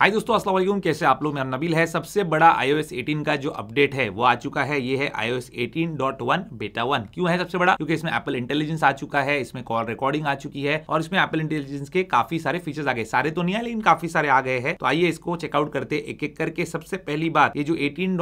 हाय दोस्तों अस्सलाम वालेकुम कैसे आप लोग मेरा नबील है सबसे बड़ा iOS 18 का जो अपडेट है वो आ चुका है ये है iOS 18.1 बेटा 1 क्यों है सबसे बड़ा क्योंकि इसमें एप्पल इंटेलिजेंस आ चुका है इसमें कॉल रिकॉर्डिंग आ चुकी है और इसमें एप्पल इंटेलिजेंस के काफी सारे फीचर्स आ गए सारे तो नहीं आए लेकिन काफी सारे आ गए हैं तो आइए इसको चेकआउट करते एक एक करके सबसे पहली बात ये जो एटीन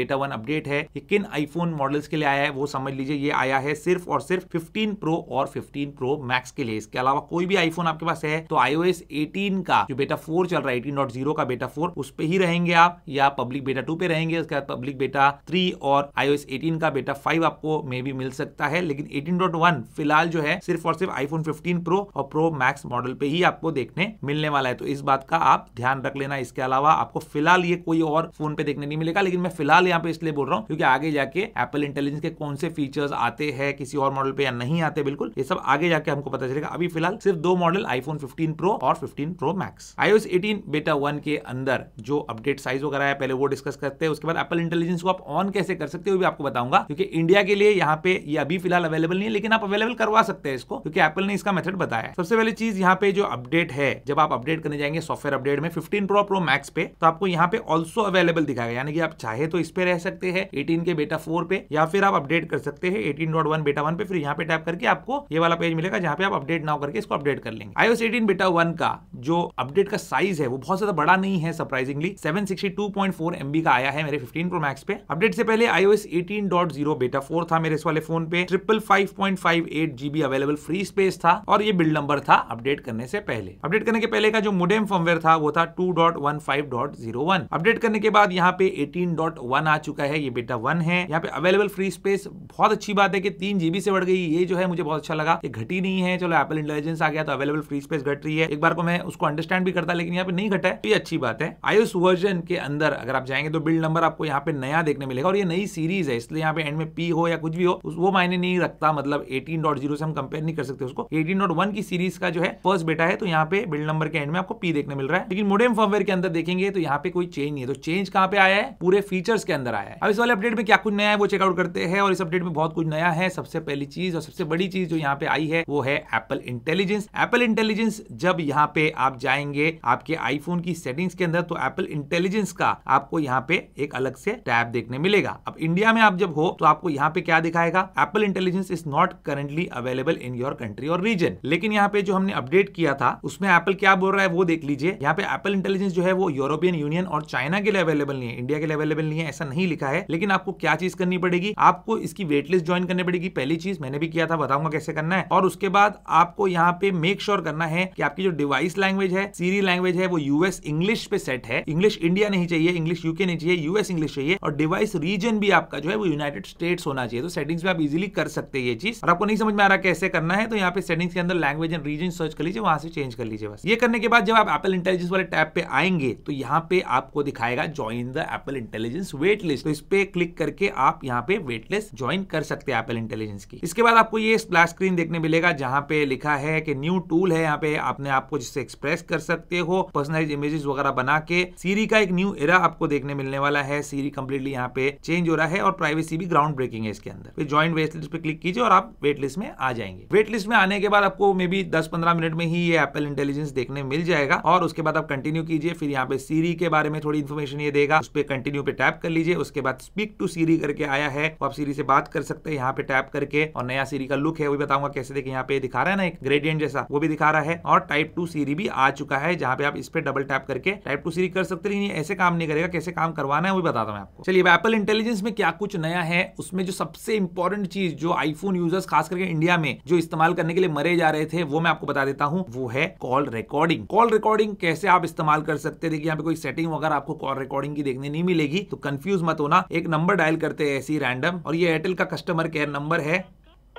बेटा वन अपडेट है ये किन आईफोन मॉडल्स के लिए आया है वो समझ लीजिए ये आया है सिर्फ और सिर्फ फिफ्टीन प्रो और फिफ्टीन प्रो मैक्स के लिए इसके अलावा कोई भी आईफोन आपके पास है तो आईओ 18 का जो बेटा फोर चल रहा है एटीन जीरो का बेटा फोर उस पर ही रहेंगे आप या पब्लिक बेटा टू पे रहेंगे उसके बाद पब्लिक बेटा थ्री और आईओएस 18 का बेटा फाइव आपको मे भी मिल सकता है लेकिन 18.1 फिलहाल जो है सिर्फ और सिर्फ आईफोन फिफ्टीन प्रो और प्रो मैक्स मॉडल पे ही आपको देखने मिलने वाला है तो इस बात का आप ध्यान रख लेना इसके अलावा आपको फिलहाल ये कोई और फोन पे देखने नहीं मिलेगा लेकिन मैं फिलहाल यहाँ पे इसलिए बोल रहा हूँ क्योंकि आगे जाके एप्पल इंटेलिजेंस के कौन से फीचर्स आते हैं किसी और मॉडल पे या नहीं आते बिल्कुल ये सब आगे जाके हमको पता चलेगा अभी फिलहाल सिर्फ दो मॉडल आईफोन फिफ्टीन प्रो और fifteen Pro Max iOS eighteen beta one के अंदर जो अपडेट साइज वगैरह है पहले वो डिस्कस करते हैं उसके बाद एप्पल इंटेलिजेंस को आप ऑन कैसे कर सकते हो भी आपको बताऊंगा क्योंकि इंडिया के लिए यहाँ पे ये अभी फिलहाल अवेलेबल नहीं है लेकिन आप अवेलेबल करवा सकते हैं इसको क्योंकि एप्पल ने इसका मेथड बताया सबसे पहले चीज यहाँ पे जो अपडेट है जब आप अपडेट करने जाएंगे सॉफ्टवेयर अपडेट में फिफ्टीन प्रो प्रो मैक्स पे तो आपको यहाँ पे ऑल्सो अवेलेबल दिखाएगा यानी कि आप चाहे तो इस पे रह सकते हैं एटीन के बेटा फोर पे या फिर आप अपडेट कर सकते हैं eighteen dot one beta one पे फिर यहाँ पे टैप करके आपको ये वाला पेज मिलेगा जहाँ पे आप अपडेट ना करके इसको अपडेट कर लेंगे आईओएस एटीन बेटा वन का जो अपडेट का साइज है वो बहुत ज्यादा बड़ा नहीं है सरप्राइजिंगली 762.4 MB का आया है मेरे 15 Pro Max पे अपडेट से पहले iOS 18.0 बेटा 4 था मेरे इस वाले फोन पे triple 5.58 GB available free space था और ये बिल्ड नंबर था अपडेट करने से पहले अपडेट करने के पहले का जो मोडेम फर्मवेयर था वो था 2.15.01 अपडेट करने के बाद यहाँ पे 18.1 आ चुका है ये बेटा 1 है यहाँ पे अवेलेबल फ्री स्पेस बहुत अच्छी बात है कि तीन जीबी से बढ़ गई ये जो है मुझे बहुत अच्छा लगा ये घटी नहीं है चलो एपल इंटेलिजेंस आ गया तो अवेलेबल फ्री स्पेस घट रही है एक बार को मैं उसको अंडरस्टैंड भी करता लेकिन यहाँ पे नहीं घटा है काफ़ी अच्छी बात है आयुष वर्जन के अंदर अगर आप जाएंगे तो बिल्ड नंबर आपको यहाँ पे नया देखने मिलेगा और ये नई सीरीज है इसलिए यहाँ पे एंड में पी हो या कुछ भी हो वो मायने नहीं रखता मतलब 18.0 से हम कंपेयर नहीं कर सकते उसको 18.1 की सीरीज का जो है फर्स्ट बेटा है तो यहाँ पे बिल्ड नंबर के एंड में आपको पी देखने मिल रहा है लेकिन मोडेम फॉर्मवेयर के अंदर देखेंगे तो यहाँ पे कोई चेंज नहीं है तो चेंज कहाँ पे आया है पूरे फीचर्स के अंदर आया है अब इस वाले अपडेट में क्या कुछ नया है वो चेकआउट करते हैं और इस अपडेट में बहुत कुछ नया है सबसे पहली चीज और सबसे बड़ी चीज जो यहाँ पे आई है वो है एप्पल इंटेलिजेंस एप्पल इंटेलिजेंस जब यहाँ पे आप जाएंगे आपके आईफोन की सेटिंग्स के अंदर तो एप्पल इंटेलिजेंस का आपको यहाँ पे एक अलग से टैब देखने मिलेगा अब इंडिया में आप जब हो तो आपको यहाँ पे क्या दिखाएगा Apple Intelligence is not currently available in your country और रीजन लेकिन यहाँ पे जो हमने अपडेट किया था उसमें एप्पल क्या बोल रहा है वो देख लीजिए यहाँ पे एप्पल इंटेलिजेंस जो है वो यूरोपियन यूनियन और चाइना के लिए अवेलेबल नहीं है इंडिया के लिए अवेलेबल नहीं है ऐसा नहीं लिखा है लेकिन आपको क्या चीज करनी पड़ेगी आपको इसकी वेट ज्वाइन करनी पड़ेगी पहली चीज मैंने भी किया था बताऊंगा कैसे करना है और उसके बाद आपको यहाँ पे मेक श्योर sure करना है कि आपकी जो डिवाइस लैंग्वेज है सीरी लैंग्वेज है वो यूएस इंग्लिश पे सेट है इंग्लिश इंडिया नहीं चाहिए इंग्लिश यूके नहीं चाहिए यूएस इंग्लिश चाहिए और डिवाइस रीजन भी आपका जो है वो यूनाइटेड स्टेट्स होना चाहिए तो सेटिंग्स में आप इजिली कर सकते हैं ये चीज और आपको नहीं समझ में आ रहा कैसे करना है तो यहाँ पे सेटिंग्स के अंदर लैंग्वेज एंड रीजन सर्च कर लीजिए वहां से चेंज कर लीजिए बस ये करने के बाद जब आप एपल इंटेलिजेंस वाले टैप पे आएंगे तो यहाँ पे आपको दिखाएगा join the Apple Intelligence wait list तो इस पे क्लिक करके आप यहाँ पे वेट लिस्ट ज्वाइन कर सकते हैं एपल इंटेलिजेंस की इसके बाद आपको ये स्प्लैश स्क्रीन देखने मिलेगा जहाँ पे लिखा है कि न्यू टूल है यहाँ पे आपने आपको जिससे एक्सप्रेस कर सकते हो पर्सनलाइज इमेजेस सीरीज वगैरह बना के सीरी का एक न्यू एरा आपको देखने मिलने वाला है सीरी कंप्लीटली यहाँ पे चेंज हो रहा है और प्राइवेसी भी ग्राउंड ब्रेकिंग है इसके अंदर ज्वाइंट वेट लिस्ट पे क्लिक कीजिए और आप वेट लिस्ट में आ जाएंगे वेट लिस्ट में आने के बाद आपको मे बी दस पंद्रह मिनट में ही ये एप्पल इंटेलिजेंस देखने मिल जाएगा और उसके बाद आप कंटिन्यू कीजिए फिर यहाँ पे सीरी के बारे में थोड़ी इन्फॉर्मेशन ये देगा उस पर कंटिन्यू पे टैप कर लीजिए उसके बाद स्पीक टू सीरी करके आया है आप सीरी से बात कर सकते हैं यहाँ पे टैप करके और नया सीरी का लुक है वो भी बताऊंगा कैसे देखिए यहाँ पे दिखा रहा है ना एक ग्रेडियंट जैसा वो भी दिखा रहा है और टाइप टू सीरी भी आ चुका है जहाँ पे आप इस पे डबल टैप करके टाइप टू सीरी कर सकते लेकिन ऐसे काम नहीं करेगा कैसे काम करवाना है वो बताता हूँ आपको चलिए एप्पल इंटेलिजेंस में क्या कुछ नया है उसमें जो सबसे इंपॉर्टेंट चीज जो आईफोन यूजर्स खास करके इंडिया में जो इस्तेमाल करने के लिए मरे जा रहे थे वो मैं आपको बता देता हूँ वो है कॉल रिकॉर्डिंग कॉल रिकॉर्डिंग कैसे आप इस्तेमाल कर सकते हैं देखिए यहाँ पे कोई सेटिंग वगैरह आपको कॉल रिकॉर्डिंग की देखने नहीं मिलेगी तो कंफ्यूज मत होना एक नंबर डायल करते हैं ऐसी रैंडम और ये एयरटेल का कस्टमर केयर नंबर है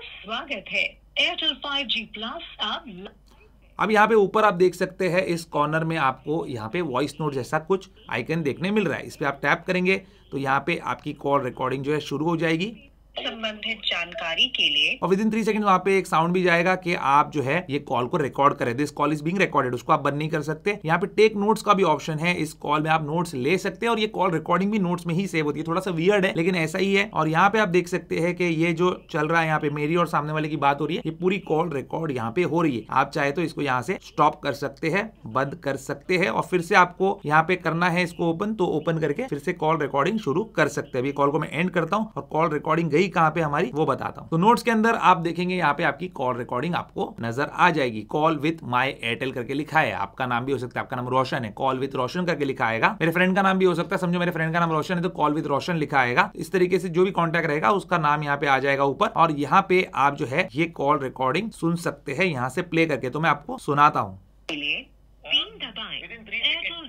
स्वागत है एयरटेल फाइव जी प्लस आप अब यहाँ पे ऊपर आप देख सकते हैं इस कॉर्नर में आपको यहाँ पे वॉइस नोट जैसा कुछ आइकन देखने मिल रहा है इस पर आप टैप करेंगे तो यहाँ पे आपकी कॉल रिकॉर्डिंग जो है शुरू हो जाएगी संबंधित जानकारी के लिए और विद इन थ्री सेकंड वहाँ पे एक साउंड भी जाएगा कि आप जो है ये कॉल को रिकॉर्ड करें this call is being recorded उसको आप बंद नहीं कर सकते यहाँ पे टेक नोट्स का भी ऑप्शन है इस कॉल में आप नोट्स ले सकते हैं और ये कॉल रिकॉर्डिंग भी नोट्स में ही सेव होती है थोड़ा सा वियर्ड है लेकिन ऐसा ही है और यहाँ पे आप देख सकते हैं कि ये जो चल रहा है यहाँ पे मेरी और सामने वाले की बात हो रही है ये पूरी कॉल रिकॉर्ड यहाँ पे हो रही है आप चाहे तो इसको यहाँ से स्टॉप कर सकते हैं बंद कर सकते हैं और फिर से आपको यहाँ पे करना है इसको ओपन तो ओपन करके फिर से कॉल रिकॉर्डिंग शुरू कर सकते हैं अभी कॉल को मैं एंड करता हूँ और कॉल रिकॉर्डिंग गई गई कहां पे हमारी वो बताता हूं तो नोट्स के अंदर आप देखेंगे यहाँ पे आपकी कॉल रिकॉर्डिंग आपको नजर आ जाएगी कॉल विथ माई एयरटेल करके लिखा है आपका नाम भी हो सकता है आपका नाम रोशन है कॉल विथ रोशन करके लिखा आएगा मेरे फ्रेंड का नाम भी हो सकता है समझो मेरे फ्रेंड का नाम रोशन है तो कॉल विथ रोशन लिखा आएगा इस तरीके से जो भी कॉन्टेक्ट रहेगा उसका नाम यहाँ पे आ जाएगा ऊपर और यहाँ पे आप जो है ये कॉल रिकॉर्डिंग सुन सकते हैं यहाँ से प्ले करके तो मैं आपको सुनाता हूँ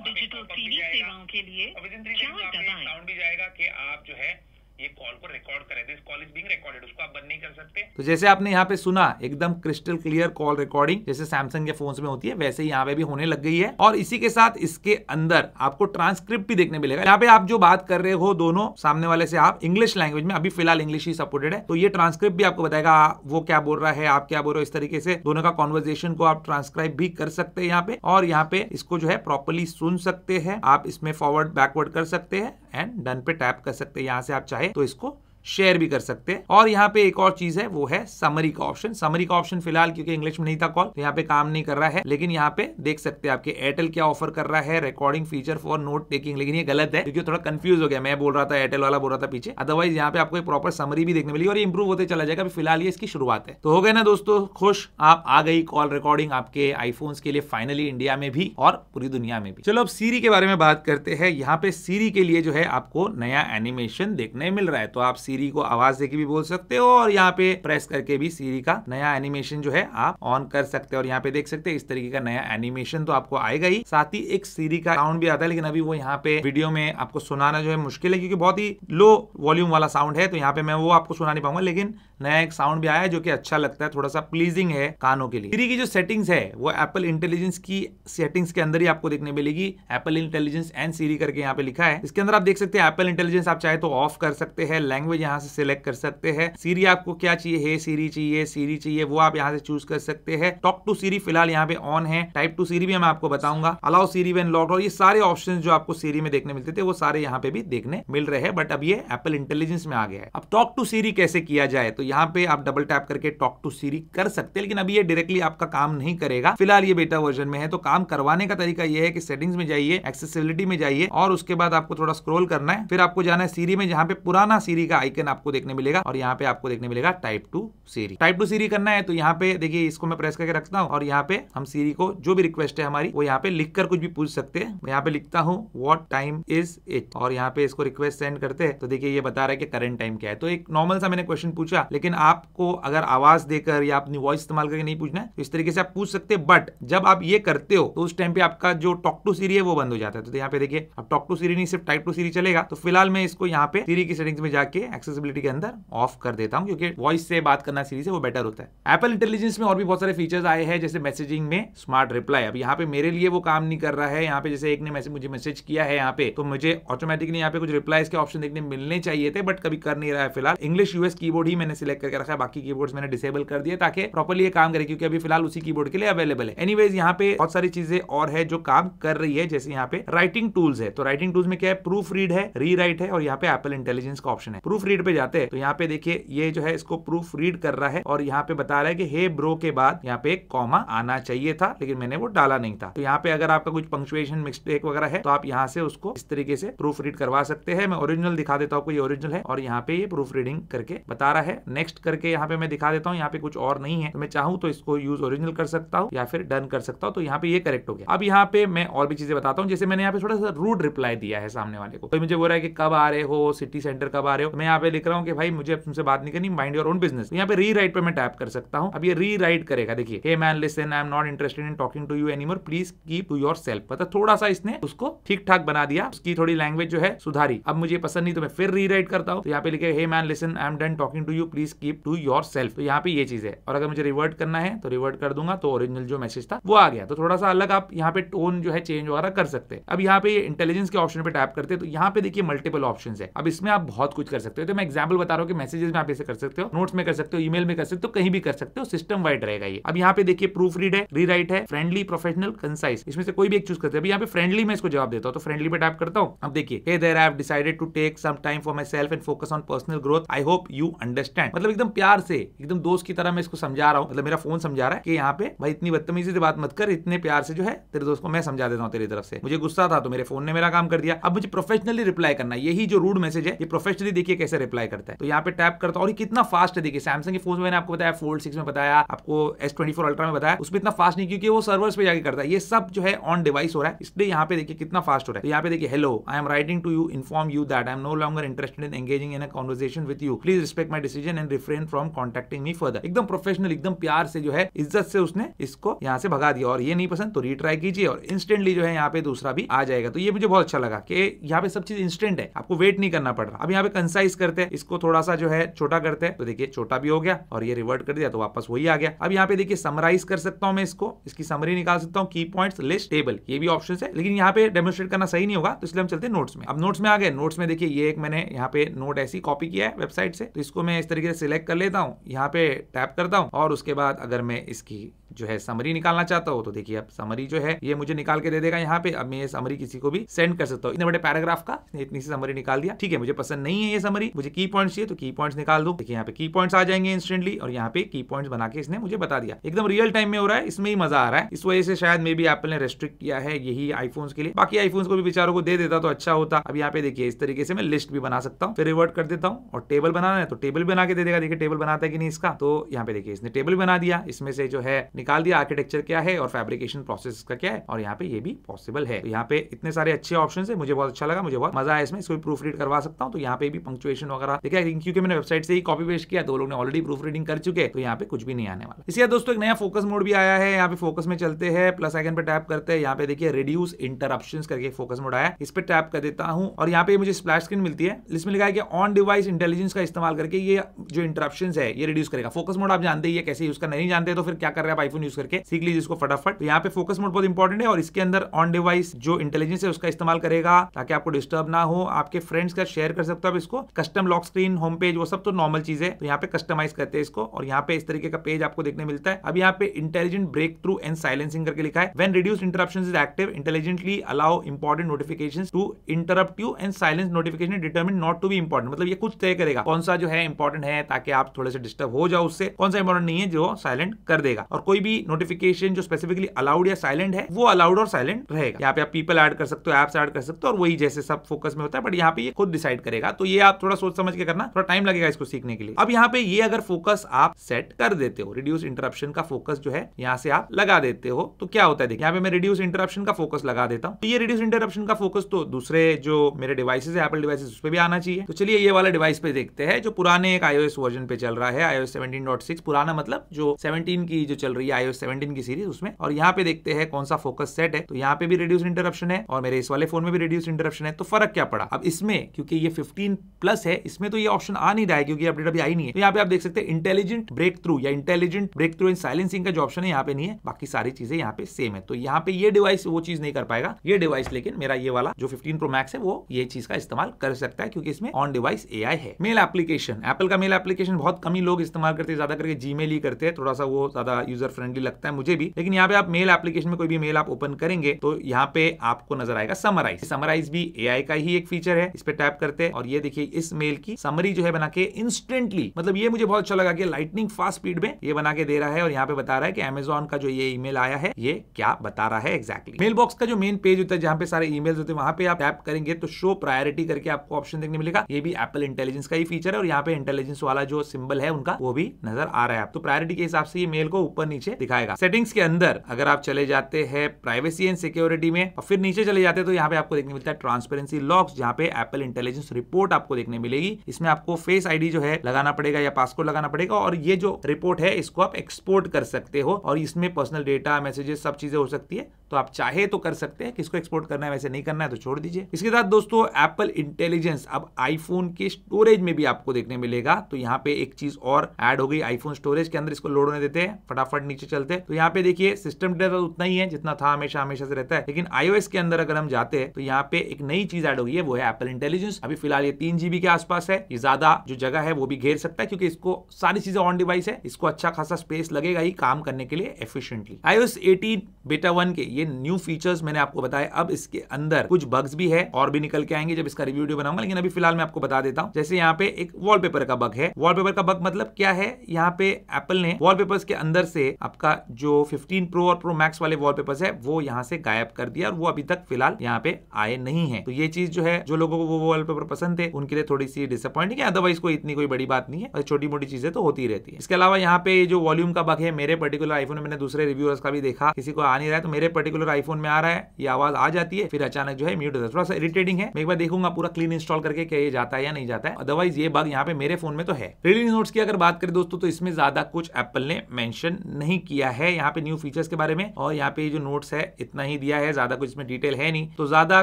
डिजिटल टीवी सेवाओं के लिए चार दबाएं। साउंड भी जाएगा कि आप जो है ये कॉल को record this call is being recorded उसको आप बंद नहीं कर सकते तो जैसे आपने यहाँ पे सुना एकदम क्रिस्टल क्लियर कॉल रिकॉर्डिंग जैसे सैमसंग के फोन में होती है वैसे यहाँ पे भी होने लग गई है और इसी के साथ इसके अंदर आपको ट्रांसक्रिप्ट भी देखने मिलेगा यहाँ पे आप जो बात कर रहे हो दोनों सामने वाले से आप इंग्लिश लैंग्वेज में अभी फिलहाल इंग्लिश ही सपोर्टेड है तो ये ट्रांसक्रिप्ट भी आपको बताएगा हाँ, वो क्या बोल रहा है आप क्या बोल रहे हो इस तरीके से दोनों का कॉन्वर्जेशन को आप ट्रांसक्राइब भी कर सकते हैं यहाँ पे और यहाँ पे इसको जो है प्रॉपरली सुन सकते हैं आप इसमें फॉरवर्ड बैकवर्ड कर सकते हैं एंड डन पे टैप कर सकते हैं यहाँ से आप चाहे तो इसको शेयर भी कर सकते हैं और यहाँ पे एक और चीज है वो है समरी का ऑप्शन समरी का ऑप्शन फिलहाल क्योंकि इंग्लिश में नहीं था कॉल तो यहाँ पे काम नहीं कर रहा है लेकिन यहाँ पे देख सकते हैं आपके एयरटेल क्या ऑफर कर रहा है recording feature for note taking लेकिन ये गलत है क्योंकि थोड़ा कंफ्यूज हो गया मैं बोल रहा था एयरटेल वाला बोल रहा था पीछे अदरवाइज यहाँ पे आपको एक प्रॉपर समरी भी देखने मिली और इम्प्रूव इंप्रूव होते चला जाएगा फिलहाल ये इसकी शुरुआत है तो हो गए ना दोस्तों खुश आप आ गई कॉल रिकॉर्डिंग आपके आईफोन के लिए फाइनली इंडिया में भी और पूरी दुनिया में भी चलो अब सीरी के बारे में बात करते हैं यहाँ पे सीरी के लिए जो है आपको नया एनिमेशन देखने मिल रहा है तो आप सीरी को आवाज देके भी बोल सकते हो और यहाँ पे प्रेस करके भी सीरी का नया एनिमेशन जो है आप ऑन कर सकते हो और यहाँ पे देख सकते हैं इस तरीके का नया एनिमेशन तो आपको आएगा ही साथ ही एक सीरी का साउंड भी आता है लेकिन अभी वो यहाँ पे वीडियो में आपको सुनाना जो है मुश्किल है क्योंकि बहुत ही लो वॉल्यूम वाला साउंड है तो यहाँ पे मैं वो आपको सुना नहीं पाऊंगा लेकिन नया एक साउंड भी आया है जो कि अच्छा लगता है थोड़ा सा प्लीजिंग है कानों के लिए सीरी की जो सेटिंग्स है वो एप्पल इंटेलिजेंस की सेटिंग्स के अंदर ही आपको देखने मिलेगी एप्पल इंटेलिजेंस एंड सीरी करके यहाँ पे लिखा है इसके अंदर आप देख सकते हैं एप्पल इंटेलिजेंस आप चाहे तो ऑफ कर सकते हैं लैंग्वेज यहाँ से सिलेक्ट कर सकते हैं सीरी आपको क्या चाहिए हे सीरी चाहिए सीरी चाहिए वो आप यहाँ से चूज कर सकते हैं टॉक टू सीरी फिलहाल यहाँ पे ऑन है टाइप टू सीरी भी मैं आपको बताऊंगा अलाउ सीरी वेन लॉक और ये सारे ऑप्शन जो आपको सीरी में देखने मिलते थे वो सारे यहाँ पे भी देखने मिल रहे हैं बट अब ये एप्पल इंटेलिजेंस में आ गया है अब टॉक टू सीरी कैसे किया जाए तो यहाँ पे आप डबल टैप करके टॉक टू सीरी कर सकते हैं लेकिन अभी ये डायरेक्टली आपका काम नहीं करेगा फिलहाल ये बेटा वर्जन में है तो काम करवाने का तरीका ये है कि सेटिंग्स में जाइए एक्सेसिबिलिटी में जाइए और उसके बाद आपको थोड़ा स्क्रोल करना है फिर आपको जाना है सीरी में जहाँ पे पुराना सीरी का आइकन आपको देखने मिलेगा और यहाँ पे आपको देखने मिलेगा type to Siri type to Siri करना है तो यहाँ पे देखिए इसको मैं प्रेस करके रखता हूँ और यहाँ पे हम सीरी को जो भी रिक्वेस्ट है हमारी वो यहाँ पे लिख कर कुछ भी पूछ सकते हैं मैं यहाँ पे लिखता हूँ वॉट टाइम इज इट और यहाँ पे इसको रिक्वेस्ट सेंड करते हैं तो देखिए ये बता रहा है कि करंट टाइम क्या है तो एक नॉर्मल सा मैंने क्वेश्चन पूछा लेकिन आपको अगर आवाज देकर या अपनी वॉइस इस्तेमाल करके नहीं पूछना है तो इस तरीके से आप पूछ सकते हैं बट जब आप ये करते हो तो उस टाइम पे आपका जो टॉक टू सीरी है वो बंद हो जाता है तो, यहाँ पे देखिए अब टॉक टू सीरी नहीं सिर्फ टाइप टू सीरी चलेगा तो फिलहाल मैं इसको यहाँ पे सीरी की सेटिंग्स में जाके एक्सेसिबिलिटी के अंदर ऑफ कर देता हूँ क्योंकि वॉइस से बात करना सीरी से वो बेटर होता है एप्पल इंटेलिजेंस में और भी बहुत सारे फीचर्स आए हैं जैसे मैसेजिंग में स्मार्ट रिप्लाई अब यहाँ पे मेरे लिए वो काम नहीं कर रहा है यहाँ पे जैसे एक ने मैसेज मुझे मैसेज किया है यहाँ पे तो मुझे ऑटोमेटिकली यहाँ पे कुछ रिप्लाई के ऑप्शन देखने मिलने चाहिए थे बट कभी कर नहीं रहा है फिलहाल इंग्लिश यूएस कीबोर्ड ही मैंने सिलेक्ट करके रखा है बाकी कीबोर्ड्स मैंने डिसेबल कर दिए ताकि प्रॉपरली ये काम करे क्योंकि अभी फिलहाल उसी कीबोर्ड के लिए अवेलेबल है एनीवेज यहाँ पे बहुत सारी चीजें और है जो काम कर रही है जैसे यहाँ पे राइटिंग टूल्स है तो राइटिंग टूल्स में क्या है प्रूफ रीड है री राइट है और यहाँ पे एपल इंटेलिजेंस का ऑप्शन है प्रूफ रीड पे जाते हैं तो यहाँ पे देखिए ये जो है इसको प्रूफ रीड कर रहा है और यहाँ पे बता रहा है कि हे ब्रो के बाद यहाँ पे एक कॉमा आना चाहिए था लेकिन मैंने वो डाला नहीं था तो यहाँ पे अगर आपका कुछ पंक्चुएशन मिस्टेक वगैरह है तो आप यहाँ से उसको इस तरीके से प्रूफ रीड करवा सकते हैं मैं ओरिजिनल दिखा देता हूँ कोई ओरिजिनल है और यहाँ पे ये प्रूफ रीडिंग करके बता रहा है नेक्स्ट करके यहाँ पे मैं दिखा देता हूँ यहाँ पे कुछ और नहीं है तो मैं चाहूँ तो इसको यूज ओरिजिनल कर सकता हूँ या फिर डन कर सकता हूँ तो यहाँ पे ये करेक्ट हो गया अब यहाँ पे मैं और भी चीजें बताता हूँ जैसे मैंने यहाँ पे थोड़ा सा रूड रिप्लाई दिया है सामने वाले को तो मुझे बोल रहा है कि कब आ रहे हो सिटी सेंटर कब आ रहे हो तो मैं यहाँ पे लिख रहा हूँ कि भाई मुझे तुमसे बात नहीं करनी माइंड योर ओन बिजनेस यहाँ पे री राइट पे मैं टाइप कर सकता हूँ अब ये री राइट करेगा देखिए hey man listen I am not interested in talking to you anymore please keep to yourself मतलब थोड़ा सा इसने उसको ठीक ठाक बना दिया उसकी थोड़ी लैंग्वेज जो है सुधारी अब मुझे पसंद नहीं तो मैं फिर री राइट करता हूँ तो यहाँ पे लिखे hey man listen I am done talking to you please please keep to yourself तो यहाँ पे ये चीज है और अगर मुझे रिवर्ट करना है तो रिवर्ट कर दूंगा तो ओरिजिनल जो मैसेज था वो आ गया तो थोड़ा सा अलग आप यहाँ पे टोन जो है चेंज वगैरह कर सकते हैं अब यहाँ पे इंटेलिजेंस के ऑप्शन पे टैप करते हैं तो यहाँ पे देखिए मल्टीपल ऑप्शन है अब इसमें आप बहुत कुछ कर सकते हो तो मैं एग्जाम्पल बता रहा हूँ कि मैसेजेस में आप इसे कर सकते हो नोट्स में कर सकते हो ईमेल में कर सकते हो कहीं भी कर सकते हो सिस्टम वाइड रहेगा ये अब यहाँ पे देखिए प्रूफ रीड है राइट है फ्रेंडली प्रोफेशनल कंसाइज इसमें से कोई भी एक चूज करते हैं यहाँ पे फ्रेंडली मैं इसको जवाब देता हूँ तो फ्रेंडली पे टैप करता हूँ अब देखिए there I have decided to take some time for myself and focus on personal growth I hope you understand है मतलब एकदम प्यार से एकदम दोस्त की तरह मैं इसको समझा रहा हूँ मतलब मेरा फोन समझा रहा है कि यहाँ पे भाई इतनी बदतमीजी से बात मत कर इतने प्यार से जो है तेरे दोस्त को मैं समझा देता हूँ तेरी तरफ से मुझे गुस्सा था तो मेरे फोन ने मेरा काम कर दिया अब मुझे प्रोफेशनली रिप्लाई करना यही जो रूड मैसेज है ये प्रोफेशनली देखिए कैसे रिप्लाई करता है तो यहाँ पे टैप करता हूँ और कितना फास्ट है देखिए सैमसंग के फोन में मैंने आपको बताया फोल्ड सिक्स में बताया आपको एस ट्वेंटी फोर अल्ट्रा में बताया उसमें इतना फास्ट नहीं क्योंकि वो सर्वर्स पे जाकर करता है ये सब जो है ऑन डिवाइस हो रहा है इसलिए यहाँ पे देखिए कितना फास्ट हो रहा है तो यहाँ पे देखिए hello I am writing to you inform you that I am no longer interested in engaging in a conversation with you please respect my decision and refrain from contacting me further एकदम professional एकदम प्यार से जो है इज्जत से उसने इसको यहाँ से भगा दिया और ये नहीं पसंद तो रिट्राई कीजिए और इंस्टेंटली जो है यहाँ पे दूसरा भी आ जाएगा तो ये मुझे बहुत अच्छा लगा कि यहाँ पे सब चीज इंस्टेंट है आपको वेट नहीं करना पड़ रहा अब यहाँ पे कंसाइज करते हैं इसको थोड़ा सा जो है छोटा करते हैं तो देखिए छोटा भी हो गया और ये रिवर्ट कर दिया तो वापस वही आ गया अब यहाँ पे देखिए समराइज कर सकता हूँ मैं इसको इसकी समरी निकाल सकता हूँ की पॉइंट लिस्ट टेबल ये भी ऑप्शन है लेकिन यहाँ पे डेमोस्ट्रेट करना सही नहीं होगा तो इसलिए हम चलते नोट्स में अब नोट्स में आ गए नोट्स में देखिए ये एक मैंने यहाँ पे नोट ऐसी कॉपी किया है वेबसाइट से तो इसको मैं इस तरीके सिलेक्ट कर लेता हूँ यहाँ पे टैप करता हूँ और उसके बाद अगर मैं इसकी जो है समरी निकालना चाहता हो तो देखिए अब समरी जो है ये मुझे निकाल के दे देगा यहाँ पे अब मैं ये समरी किसी को भी सेंड कर सकता हूँ इतने बड़े पैराग्राफ का इतनी सी समरी निकाल दिया ठीक है मुझे पसंद नहीं है ये समरी मुझे की पॉइंट्स चाहिए तो की पॉइंट्स निकाल दो देखिए यहाँ पे की पॉइंट्स आ जाएंगे इंस्टेंटली और यहाँ पे की पॉइंट्स बना के इसने मुझे बता दिया एकदम रियल टाइम में हो रहा है इसमें ही मजा आ रहा है इस वजह से शायद मे भी एप्पल ने रेस्ट्रिक्ट किया है यही आईफोन के लिए बाकी आईफोन्स को भी बेचारों को दे देता तो अच्छा होता अब यहाँ पे देखिए इस तरीके से मैं लिस्ट भी बना सकता हूँ फिर रिवर्ट कर देता हूँ और टेबल बनाना है तो टेबल बना के दे देगा देखिए टेबल बनाता है कि नहीं इसका तो यहाँ पे देखिए इसने टेबल बना दिया इसमें से जो है निकाल दिया आर्किटेक्चर क्या है और फैब्रिकेशन प्रोसेस का क्या है और यहाँ पे ये भी पॉसिबल है तो यहाँ पे इतने सारे अच्छे ऑप्शन है मुझे बहुत अच्छा लगा मुझे बहुत मजा आया इसमें इसको भी प्रूफ रीड करवा सकता हूँ तो यहाँ पे भी पंक्चुएशन वगैरह देखा क्योंकि मैंने वेबसाइट से ही कॉपी पेस्ट किया तो लोग ने ऑलरेडी प्रूफ रीडिंग कर चुके तो यहाँ पे कुछ भी नहीं आने वाला इसी दोस्तों एक नया फोकस मोड भी आया है यहाँ पे फोकस में चलते हैं प्लस आइकन पे टैप करते हैं यहाँ पे देखिए रिड्यूस इंटरप्शन करके फोकस मोड आया इस पर टैप कर देता हूँ और यहाँ पे मुझे स्प्लैश स्क्रीन मिलती है इसमें लिखा है कि ऑन डिवाइस इंटेलिजेंस का इस्तेमाल करके ये जो इंटरप्शन है ये रिड्यूस करेगा फोकस मोड आप जानते ही कैसे यूज करना नहीं जानते तो फिर क्या कर रहे हैं आईफोन यूज करके सीख लीजिए इसको फटाफट तो यहाँ पे फोकस मोड बहुत इंपॉर्टेंट है और इसके अंदर ऑन डिवाइस जो इंटेलिजेंस है उसका इस्तेमाल करेगा ताकि आपको डिस्टर्ब ना हो आपके फ्रेंड्स का शेयर कर सकते हो आप इसको custom lock screen home page वो सब तो नॉर्मल चीज है तो यहाँ पे कस्टमाइज करते हैं इसको और यहाँ पे इस तरीके का पेज आपको देखने मिलता है अब यहाँ पे intelligent breakthrough and silencing करके लिखा है when reduce interruption is active intelligently allow important notification to interrupt you and silence notification determine not to be important मतलब ये कुछ तय करेगा कौन सा जो है इंपॉर्टेंट है ताकि आप थोड़े से डिस्टर्ब हो जाओ उससे कौन सा इंपॉर्टेंट नहीं है जो साइलेंट कर देगा और कोई कोई भी नोटिफिकेशन जो स्पेसिफिकली अलाउड या साइलेंट है वो अलाउड और साइलेंट रहेगा यहाँ पे आप पीपल ऐड कर सकते हो एप्स ऐड कर सकते हो और वही जैसे सब फोकस में होता है बट यहाँ पे खुद डिसाइड करेगा तो ये आप थोड़ा सोच समझ के करना थोड़ा टाइम लगेगा इसको सीखने के लिए अब यहाँ पे ये अगर फोकस आप सेट कर देते हो रिड्यूस इंटरप्शन का फोकस जो है यहाँ से आप लगा देते हो तो क्या होता है देखिए यहाँ पे मैं रिड्यूस इंटरप्शन का फोकस लगा देता हूँ तो ये रिड्यूस इंटरप्शन का फोकस तो दूसरे जो मेरे डिवाइसेज है एपल डिवाइसेज उस पर भी आना चाहिए तो चलिए ये वाला डिवाइस पे देखते हैं जो पुराने एक आईओएस वर्जन पे चल रहा है आईओएस 17.6 पुराना मतलब जो 17 की जो चल रही है या आईओ सेवेंटीन की सीरीज उसमें और यहाँ पे देखते हैं कौन सा फोकस सेट है तो यहाँ पे भी रिड्यूस इंटरप्शन है और मेरे इस वाले फोन में भी रिड्यूस इंटरप्शन है तो फर्क क्या पड़ा अब इसमें क्योंकि ये फिफ्टीन प्लस है इसमें तो ये ऑप्शन आ नहीं रहा है क्योंकि अपडेट अभी आई नहीं है तो यहाँ पे आप देख सकते हैं इंटेलिजेंट ब्रेक थ्रू या intelligent breakthrough in silencing का जो ऑप्शन है यहाँ पे नहीं है बाकी सारी चीजें यहाँ पे सेम है तो यहाँ पे ये डिवाइस वो चीज नहीं कर पाएगा ये डिवाइस लेकिन मेरा ये वाला जो फिफ्टीन प्रो मैक्स है वो ये चीज का इस्तेमाल कर सकता है क्योंकि इसमें ऑन डिवाइस ए है मेल एप्लीकेशन एप्पल का मेल एप्लीकेशन बहुत कम ही लोग इस्तेमाल करते हैं ज्यादा करके जी ही करते हैं थोड़ा सा वो ज्यादा यूजर यूजर फ्रेंडली लगता है मुझे भी लेकिन यहाँ पे आप मेल एप्लीकेशन में कोई भी मेल आप ओपन करेंगे तो यहाँ पे आपको नजर आएगा समराइज समराइज भी ए का ही एक फीचर है इस पर टाइप करते हैं और ये देखिए इस मेल की समरी जो है बना के इंस्टेंटली मतलब ये मुझे बहुत अच्छा लगा कि लाइटनिंग फास्ट स्पीड में ये बना के दे रहा है और यहाँ पे बता रहा है कि अमेजोन का जो ये ईमेल आया है ये क्या बता रहा है एक्जैक्टली मेल बॉक्स का जो मेन पेज होता है जहाँ पे सारे ईमेल्स होते हैं वहां पे आप टैप करेंगे तो शो प्रायोरिटी करके आपको ऑप्शन देखने मिलेगा ये भी एप्पल इंटेलिजेंस का ही फीचर है और यहाँ पे इंटेलिजेंस वाला जो सिंबल है उनका वो भी नजर आ रहा है तो प्रायोरिटी के हिसाब से ये मेल को ऊपर नीचे नीचे दिखाएगा सेटिंग्स के अंदर अगर आप चले जाते हैं प्राइवेसी एंड सिक्योरिटी में और फिर नीचे चले जाते हैं तो यहाँ पे आपको देखने मिलता है ट्रांसपेरेंसी लॉक्स जहाँ पे एप्पल इंटेलिजेंस रिपोर्ट आपको देखने मिलेगी इसमें आपको फेस आईडी जो है लगाना पड़ेगा या पासकोड लगाना पड़ेगा और ये जो रिपोर्ट है इसको आप एक्सपोर्ट कर सकते हो और इसमें पर्सनल डेटा मैसेजेस सब चीजें हो सकती है तो आप चाहे तो कर सकते हैं किसको एक्सपोर्ट करना है वैसे नहीं करना है तो छोड़ दीजिए इसके साथ दोस्तों एप्पल इंटेलिजेंस अब आईफोन के स्टोरेज में भी आपको देखने मिलेगा तो यहाँ पे एक चीज और एड हो गई आईफोन स्टोरेज के अंदर इसको लोड होने देते हैं फटाफट नीचे चलते तो यहाँ पे देखिए सिस्टम डेटा उतना ही है जितना था हमेशा हमेशा से रहता है लेकिन आईओएस के अंदर अगर हम जाते हैं तो यहाँ पे एक नई चीज एड हुई है वो है एप्पल इंटेलिजेंस अभी फिलहाल ये तीन जीबी के आसपास है ये ज्यादा जो जगह है वो भी घेर सकता है क्योंकि इसको सारी चीजें ऑन डिवाइस है इसको अच्छा खासा स्पेस लगेगा ही काम करने के लिए एफिशियंटली आईओएस 18 बेटा वन के ये न्यू फीचर्स मैंने आपको बताया अब इसके अंदर कुछ बग्स भी है और भी निकल के आएंगे जब इसका रिव्यू बनाऊंगा लेकिन अभी फिलहाल मैं आपको बता देता हूँ जैसे यहाँ पे एक वॉलपेपर का बग है वॉलपेपर का बग मतलब क्या है यहाँ पे एप्पल ने वॉलपेपर्स के अंदर से आपका जो फिफ्टीन प्रो और प्रो मैक्स वाले वॉलपेपर्स है वो यहाँ से गायब कर दिया और वो अभी तक फिलहाल यहाँ पे आए नहीं है तो ये चीज जो है जो लोगों को वो वॉलपेपर पसंद थे उनके लिए थोड़ी सी डिसअपॉइंटिंग है अदरवाइज कोई इतनी कोई बड़ी बात नहीं है छोटी मोटी चीजें तो होती रहती है इसके अलावा यहाँ पे जो वॉल्यूम का बग है मेरे पर्टिकुलर आईफोन में मैंने दूसरे रिव्यूअर्स का भी देखा किसी को आ नहीं रहा है तो मेरे पर्टिकुलर आईफोन में आ रहा है ये आवाज आ जाती है फिर अचानक जो है म्यूट होता है थोड़ा सा इरिटेटिंग है मैं एक बार देखूंगा पूरा क्लीन इंस्टॉल करके क्या ये जाता है या नहीं जाता है अदरवाइज ये बग यहाँ पे मेरे फोन में तो है रिलीज नोट्स की अगर बात करें दोस्तों तो इसमें ज्यादा कुछ एप्पल ने मैंशन नहीं नहीं किया है यहाँ पे न्यू फीचर्स के बारे में और यहाँ पे जो नोट्स है इतना ही दिया है ज्यादा कुछ इसमें डिटेल है नहीं तो ज्यादा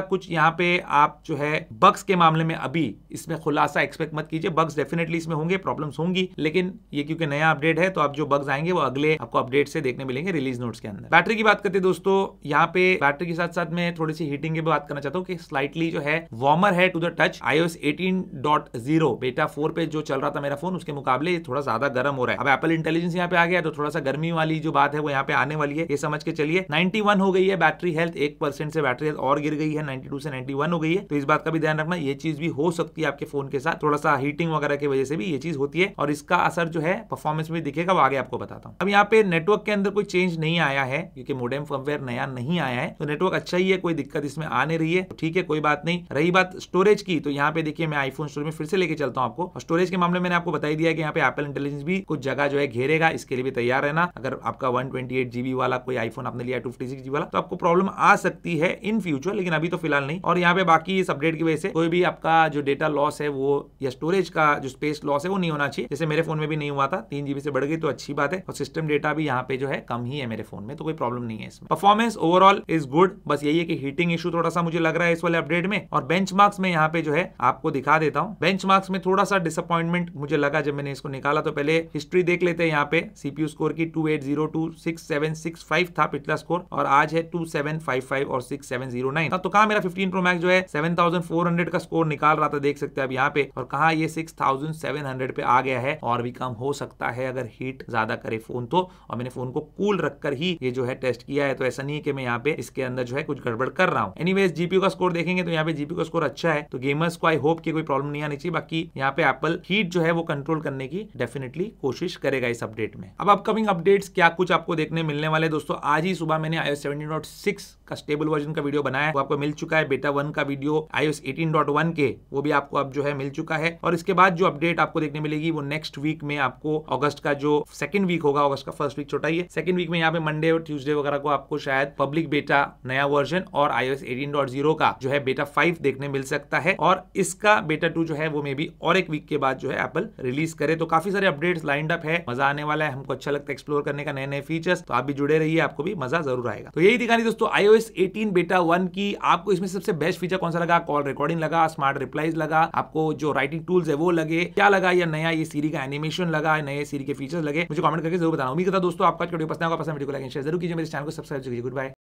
कुछ यहाँ पे आप जो है बग्स के मामले में अभी इसमें खुलासा एक्सपेक्ट मत कीजिए बग्स डेफिनेटली इसमें होंगे प्रॉब्लम होंगी लेकिन ये क्योंकि नया अपडेट है तो आप जो बग्स आएंगे वो अगले आपको अपडेट से देखने मिलेंगे रिलीज नोट्स के अंदर बैटरी की बात करते दोस्तों यहाँ पे बैटरी के साथ साथ में थोड़ी सी हीटिंग की बात करना चाहता हूँ कि स्लाइटली जो है वार्मर है टू द टच आईओएस 18.0 बेटा 4 पे जो चल रहा था मेरा फोन उसके मुकाबले थोड़ा ज्यादा गर्म हो रहा है अब एप्पल इंटेलिजेंस यहाँ पे आ गया तो थोड़ा सा गर्मी वाली जो बात है वो यहाँ पे आने वाली है ये समझ के चलिए 91 हो गई है बैटरी हेल्थ एक परसेंट से बैटरी हेल्थ और गिर गई है 92 से 91 हो गई है तो इस बात का भी ध्यान रखना ये चीज भी हो सकती है आपके फोन के साथ थोड़ा सा हीटिंग वगैरह की वजह से भी ये चीज होती है और इसका असर जो है परफॉर्मेंस में दिखेगा वो आगे आपको बताता हूँ अब यहाँ पे नेटवर्क के अंदर कोई चेंज नहीं आया है क्योंकि मोडेम फर्मवेयर नया नहीं आया है तो नेटवर्क अच्छा ही है कोई दिक्कत इसमें आने रही है तो ठीक है कोई बात नहीं रही बात स्टोरेज की तो यहाँ पे देखिए मैं आईफोन स्टोर में फिर से लेके चलता हूँ आपको स्टोरेज के मामले में मैंने आपको बताई दिया कि यहाँ पे एपल इंटेलिजेंस भी कुछ जगह जो है घेरेगा इसके लिए भी तैयार रहना अगर अगर आपका वन ट्वेंटी वाला कोई आईफोन आपने लिया टू वाला तो आपको प्रॉब्लम आ सकती है इन फ्यूचर लेकिन अभी तो फिलहाल नहीं और यहाँ पे बाकी इस अपडेट की वजह से कोई भी आपका जो डेटा लॉस है वो या स्टोरेज का जो स्पेस लॉस है वो नहीं होना चाहिए जैसे मेरे फोन में भी नहीं हुआ था तीन जीबी से बढ़ गई तो अच्छी बात है और सिस्टम डेटा भी यहाँ पे जो है कम ही है मेरे फोन में तो कोई प्रॉब्लम नहीं है इसमें परफॉर्मेंस ओवरऑल इज गुड बस यही है कि हीटिंग इशू थोड़ा सा मुझे लग रहा है इस वाले अपडेट में और बेंच मार्क्स में यहाँ पे जो है आपको दिखा देता हूँ बेंच मार्क्स में थोड़ा सा डिसअपॉइंटमेंट मुझे लगा जब मैंने इसको निकाला तो पहले हिस्ट्री देख लेते हैं यहाँ पे सीपीयू स्कोर की टू 8026765 जीरो था पिछला स्कोर और आज है टू सेवन और सिक्स सेवन जीरो तो कहा मेरा 15 प्रो मैक्स जो है 7400 का स्कोर निकाल रहा था देख सकते हैं अब यहाँ पे और कहा ये 6700 हंड्रेड पे आ गया है और भी कम हो सकता है अगर हीट ज्यादा करे फोन तो और मैंने फोन को कूल रखकर ही ये जो है टेस्ट किया है तो ऐसा नहीं है कि मैं यहाँ पे इसके अंदर जो है कुछ गड़बड़ कर रहा हूँ एनीवेज जीपीयू का स्कोर देखेंगे तो यहाँ पे जीपीयू का स्कोर अच्छा है तो गेमर्स को आई होप की कोई प्रॉब्लम नहीं आनी चाहिए बाकी यहाँ पे एप्पल हीट जो है वो कंट्रोल करने की डेफिनेटली कोशिश करेगा इस अपडेट में अब अपकमिंग अपडेट अपडेट्स क्या कुछ आपको देखने मिलने वाले दोस्तों आज ही सुबह मैंने डॉट सिक्स का स्टेबल वर्जन का वीडियो बनाया वो आपको मिल चुका है बेटा वन का वीडियो डॉट वन के वो भी आपको अब जो है मिल चुका है और इसके बाद जो अपडेट आपको देखने मिलेगी वो नेक्स्ट वीक में आपको अगस्त का जो सेकंड वीक होगा अगस्त का फर्स्ट वीक छोटा ही है सेकंड वीक में यहाँ पे मंडे और ट्यूजडे वगैरह को आपको शायद पब्लिक बेटा नया वर्जन और डॉट जीरो का जो है बेटा फाइव देखने मिल सकता है और इसका बेटा टू जो है वो मे बी और एक वीक के बाद जो है एप्पल रिलीज करे तो काफी सारे अपडेट्स लाइंड अप है मजा आने वाला है हमको अच्छा लगता है एक्सप्लोर करने का नए नए फीचर्स तो आप भी जुड़े रहिए आपको भी मजा जरूर आएगा तो यही दिखानी दोस्तों आईओएस 18 बेटा वन की आपको इसमें सबसे बेस्ट फीचर कौन सा लगा कॉल रिकॉर्डिंग लगा स्मार्ट रिप्लाईज लगा आपको जो राइटिंग टूल्स है वो लगे क्या लगा या नया ये सीरी का एनिमेशन लगा नए सीरी के फीचर्स लगे मुझे कमेंट करके जरूर बताना उम्मीद करता दोस्तों आपका वीडियो पसंद होगा पसंद वीडियो को लाइक शेयर जरूर कीजिए मेरे चैनल को सब्सक्राइब कीजिए गुड बाय